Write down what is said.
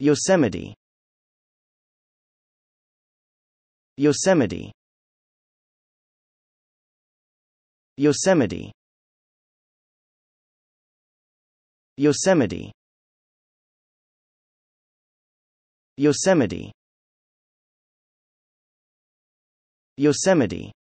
Yosemite Yosemite Yosemite Yosemite Yosemite Yosemite